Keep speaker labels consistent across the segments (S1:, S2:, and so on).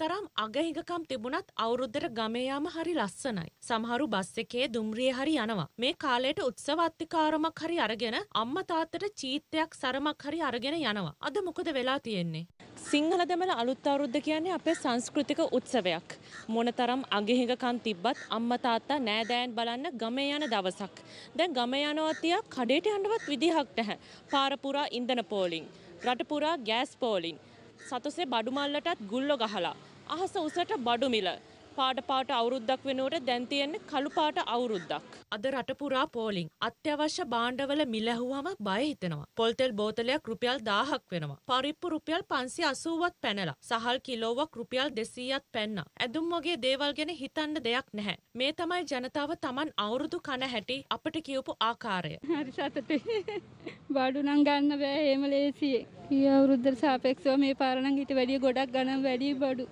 S1: තරම් අගහිඟකම් තිබුණත් අවුරුද්දර ගමේ යාම හරි ලස්සනයි. සමහරු බස් එකේ දුම්රියේ හරි යනවා. මේ කාලයට උත්සව අත්තිකාරමක් හරි අරගෙන අම්මා තාත්තට චීත්තයක් සරමක් හරි අරගෙන යනවා. අද මොකද වෙලා තියෙන්නේ? සිංහල දෙමළ අලුත් අවුරුද්ද කියන්නේ අපේ සංස්කෘතික උත්සවයක්. මොනතරම් අගහිඟකම් තිබ්බත් අම්මා තාත්තා නෑදෑයන් බලන්න ගමේ යන දවසක්. දැන් ගමේ යනවා තියා කඩේට යන්නවත් විදිහක් නැහැ. පාර පුරා ඉන්ධන පෝලිං, රට පුරා ගෑස් පෝලිං. සතුසේ බඩු මල්ලටත් ගුල්ලෝ ගහලා. අහස උසට බඩු මිල. පාට පාට අවුරුද්දක් වෙනුවට දැන් තියෙන්නේ කළු පාට අවුරුද්දක්. අද රටපුරා පෝලිං අත්‍යවශ්‍ය භාණ්ඩවල මිල ඇහුවම බය හිතෙනවා. පොල්තෙල් බෝතලයක් රුපියල් 1000ක් වෙනවා. පරිප්පු රුපියල් 580ක් පැනලා. සහල් කිලෝවක් රුපියල් 200ක් පැන්නා. ඇඳුම් වගේ දේවල් ගැන හිතන්න දෙයක් නැහැ. මේ තමයි ජනතාව Taman අවුරුදු කන හැටි අපිට කියවපු ආකාරය. හරි සතුටුයි. බඩු නම් ගන්න බෑ එහෙම ලේසියෙන්. ඊ අවුරුද්දට සාපේක්ෂව මේ පාර නම් ඊට වැඩිය ගොඩක් ගණන් වැඩි බඩු.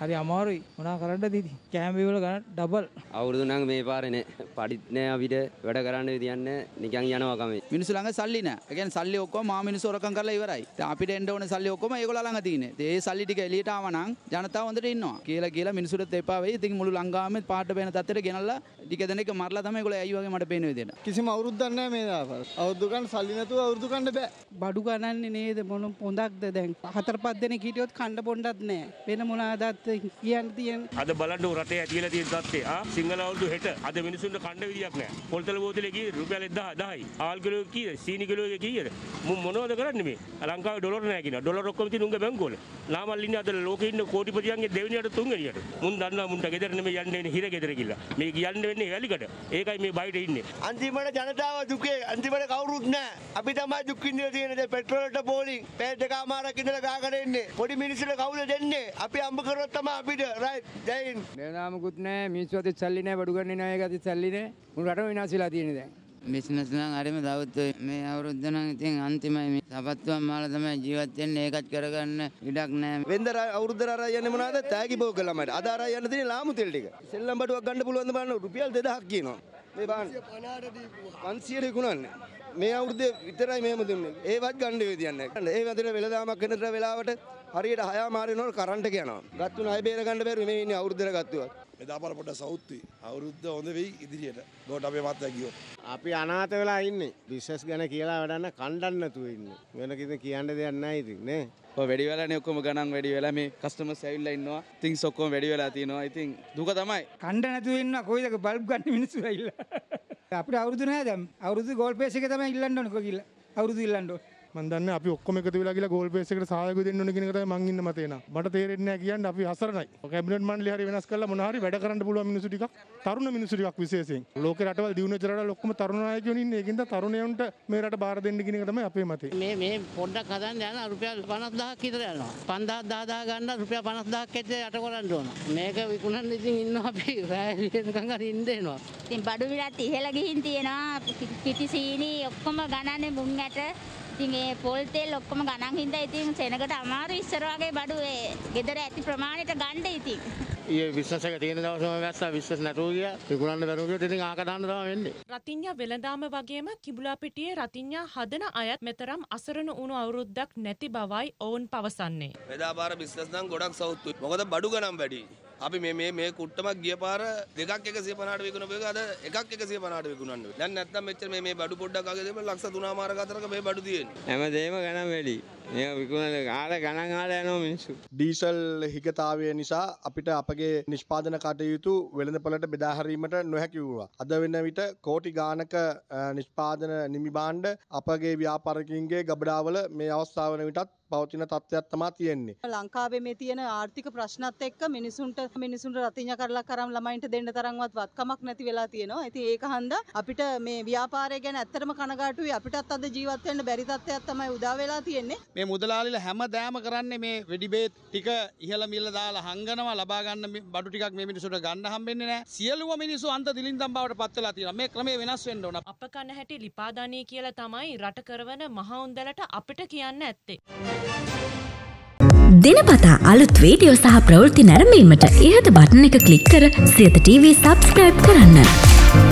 S1: හරි අමාරුයි මොනා කරන්නද ඉතින් කෑම වල ගන්න ඩබල් අවුරුදු නම් මේ පාරේ පඩිත් නෑ අපිට වැඩ කරන්න විදියන්න නිකන් යනවා කමේ මිනිස්සු ළඟ සල්ලි නෑ ඒ කියන්නේ සල්ලි ඔක්කොම මා මිනිස්සු හොරකම් කරලා ඉවරයි දැන් අපිට එන්න ඕන සල්ලි ඔක්කොම ඒගොල්ලෝ ළඟ තියෙන්නේ ඒ සල්ලි ටික එළියට ආව නම් ජනතාව හොඳට ඉන්නවා කියලා කියලා මිනිස්සුන්ට එපා වෙයි ඉතින් මුළු ලංකාවෙම පාට බේන තත්ත්වයට ගෙනල්ලා ටික දෙනෙක් මරලා තමයි ඒගොල්ලෝ ඇයි වගේ මට පේන විදියට කිසිම අවුරුද්දක් නෑ මේ දාපර අවුරුදු ගන්න සල්ලි නැතුව අවුරුදු ගන්න බෑ බඩු ගණන්නේ නේද මොන පොඳක්ද දැන් හතර පස් දෙනෙක් හිටියොත් කන්න බොන්නත් නෑ වෙන මොනාදත් ඒත් කියන්න තියෙන අද බලන්න රටේ ඇතිල තියෙන තත්ත්වය ආ සිංහල අවුරුදු 60 අද මිනිසුන්ට කන්න විදියක් නැහැ පොල්තල බෝතලේ කී රුපියල් 1000යි ආල් කිලෝ කී සීනි කිලෝ එක කීයද මුන් මොනවද කරන්නේ මේ ලංකාවේ ඩොලර් නැහැ කියනවා ඩොලර් ඔක්කොම තියෙන උංග බැංකුවල ලාමල් ඉන්නේ අද ලෝකේ ඉන්න කෝටිපතියන්ගේ දෙවෙනියට තුන්වෙනියට මුන් දන්නවා මුන්ට ගෙදර නෙමෙයි යන්න වෙන්නේ හිර ගෙදර කියලා මේ කියන්න වෙන්නේ වැලිකට ඒකයි මේ බයිට ඉන්නේ අන්තිමට ජනතාව දුකේ අන්තිමට කවුරුත් නැහැ අපි තමයි දුක් විඳින තියෙන්නේ පෙට්‍රෝල්ට පෝලිං පෑට එකමාරක් ඉඳලා ගාගෙන ඉන්නේ පොඩි මිනිස්සුන්ට කවුද දෙන්නේ අපි අම්බ කරොත් තමයි අපිට රයිට් ජය හින්ද්. නේනාමකුත් නෑ මිනිස්සු අතේ සල්ලි නෑ බඩු ගන්නේ නෑ ඒක අතේ සල්ලි නෑ. මුළු රටම විනාශ වෙලා තියෙන්නේ දැන්. බිස්නස් නම් හරිම දවුත්තු මේ අවුරුද්ද නම් ඉතින් අන්තිමයි මේ සපත්තුවක් මාලා තමයි ජීවත් වෙන්නේ ඒකත් කරගන්න ඉඩක් නැහැ. වෙන්දර අවුරුද්ද අර යන්නේ මොනවද? තෑගි බෝග ළමයට. අද අර යන්න තියෙන්නේ ලාමු තෙල් ටික. සෙල්ලම් බඩුවක් ගන්න පුළුවන් ද බලන්න රුපියල් 2000ක් කියනවා. මේ බලන්න. 150ට දීපුවා. 500ට විකුණන්නේ. මේ අවුරුද්දේ විතරයි මෙහෙම දුන්නේ. ඒවත් ගන්න වේදියන්නේ. ඒ වැදලා වෙලදාමක් වෙනතර වෙලාවට හරියට හයා මාරනවට කරන්ට යනවා. ගත්තු ණය බේර ගන්න බැරි මේ ඉන්නේ අවුරුද්දර ගත්තුවත්. මෙදා පාර පොඩ්ඩක් සවුත් වෙයි. අවුරුද්ද හොඳ වෙයි ඉදිරියට. ගොඩ අපේ මත්තයා ගියෝ. අපි අනාථ වෙලා ඉන්නේ. බිස්නස් ගැන කියලා වැඩන්න කණ්ඩන් නැතුව ඉන්නේ. වෙන කිසි කියන්න දෙයක් නැහැ ඉතින් නේ. ඔය වැඩි වෙලානේ ඔක්කොම ගණන් වැඩි වෙලා මේ කස්ටමර්ස් ඇවිල්ලා ඉන්නවා. ඉතින් ඔක්කොම වැඩි වෙලා තියෙනවා. ඉතින් දුක තමයි. කණ්ඩ නැතුව ඉන්නවා. කොයිද බල්බ් ගන්න මිනිස්සු ඇවිල්ලා. අපිට අවුරුදු නැහැ දැන්. අවුරුදු ගෝල් පේස් එක තමයි ඉල්ලන්න ඕනේ කොහොමද කියලා. අවුරුදු ඉල්ලන්න ඕනේ. මම දන්නේ අපි ඔක්කොම එකතු වෙලා ගිහලා ගෝල් බේස් එකට සහයෝගය දෙන්න ඕන කියන එක තමයි මං ඉන්න මතේ නම්. මට තේරෙන්නේ නැහැ කියන්නේ අපි අසරණයි. කැබිනට් මණ්ඩලය හරි වෙනස් කරලා මොනවා හරි වැඩ කරන්න පුළුවන් මිනිස්සු ටිකක් තරුණ මිනිස්සු ටිකක් විශේෂයෙන්. ලෝකේ රටවල් දිනු වෙච්ච රටවල් ඔක්කොම තරුණ නායකයෝනේ ඉන්නේ. ඒකින්ද තරුණයන්ට මේ රට බාර දෙන්න කියන එක තමයි අපේ මතේ. මේ මේ පොඩ්ඩක් හදන්න යනවා රුපියල් 50000ක් විතර යනවා. 5000 10000 ගන්න රුපියල් 50000ක් ඇද්ද යට කරන්න ඕන. මේක විකුණන්න ඉතින් ඉන්නවා අපි රෑ වෙනකන් හරි ඉන්න එනවා. ඉතින් බඩු විලත් ඉහළ ගිහින් තියෙනවා පිටිසීනි ඔක්කොම ගණන්නේ මුං ඇට ඉතින් ඒ පොල් තෙල් ඔක්කොම ගණන් හින්දා ඉතින් සෙනකට අමාරු ඉස්සර වගේ බඩුවේ ගෙදර ඇති ප්‍රමාණයට ගන්න ඉතින්. ඒ විශ්වාස එක තියෙන දවසම වැස්සා විශ්වාස නැතුව ගියා විකුණන්න බැරුව ගියොත් ඉතින් ආක දාන්න තමයි වෙන්නේ රතිඤ්ඤා වෙළඳාම වගේම කිඹුලා පිටියේ රතිඤ්ඤා හදන අයත් මෙතරම් අසරණ වුණු අවුරුද්දක් නැති බවයි ඔවුන් පවසන්නේ වෙදාපාර බිස්නස් නම් ගොඩක් සවුත් මොකද බඩු ගණන් වැඩි අපි මේ මේ මේ කුට්ටමක් ගිය පාර දෙකක් 150ට විකුණපු එක අද එකක් 150ට විකුණන්න වෙනවා. දැන් නැත්තම් මෙච්චර මේ මේ බඩු පොඩ්ඩක් අගේ දෙම ලක්ෂ 3 මාරක අතරක මේ බඩු තියෙන්නේ. හැමදේම ගණන් වැඩි. මේ විකුණන කාල ගණන් හාලා යනවා මිනිස්සු. ඩීසල් හිගතාවය නිසා අපිට අපගේ නිෂ්පාදන කටයුතු වෙළඳපළට බෙදා හැරීමට නොහැකි වුණා. අද වෙන විට කෝටි ගාණක නිෂ්පාදන නිමි භාණ්ඩ අපගේ ව්‍යාපාරිකයින්ගේ ගබඩාවල මේ අවස්ථාව වෙන විටත් පවතින තත්ත්වයක් තමා තියෙන්නේ. ලංකාවේ මේ තියෙන ආර්ථික ප්‍රශ්නත් එක්ක මිනිසුන්ට මිනිසුන්ට රතිඤ්ඤ කරලා කරම් ළමයින්ට දෙන්න තරම්වත් වත්කමක් නැති වෙලා තියෙනවා. ඉතින් ඒක හන්දා අපිට මේ ව්‍යාපාරය ගැන ඇත්තටම කනගාටුයි. අපිටත් අද ජීවත් වෙන්න බැරි තත්ත්වයක් තමයි උදා වෙලා තියෙන්නේ. මේ මුදලාලිලා හැමදාම කරන්නේ මේ වෙඩිබේත් ටික ඉහළ මිල දාලා හංගනවා ලබා ගන්න බඩු ටිකක් මේ මිනිසුන්ට ගන්න හම්බෙන්නේ නැහැ. සියලුම මිනිස්සු අන්ත දිලින්දම් බවට පත් වෙලා තියෙනවා. මේ ක්‍රමය වෙනස් වෙන්න ඕන. අප කන හැටි ලිපාදානී කියලා තමයි රට කරවන මහා උන්දලට අපිට කියන්න ඇත්තේ. දෙනපතා අලුත් වීඩියෝ සහ ප්‍රවෘත්ති නැරඹීමට ඉහත බටන එක ක්ලික් කර සියත TV සබස්ක්‍රයිබ් කරන්න.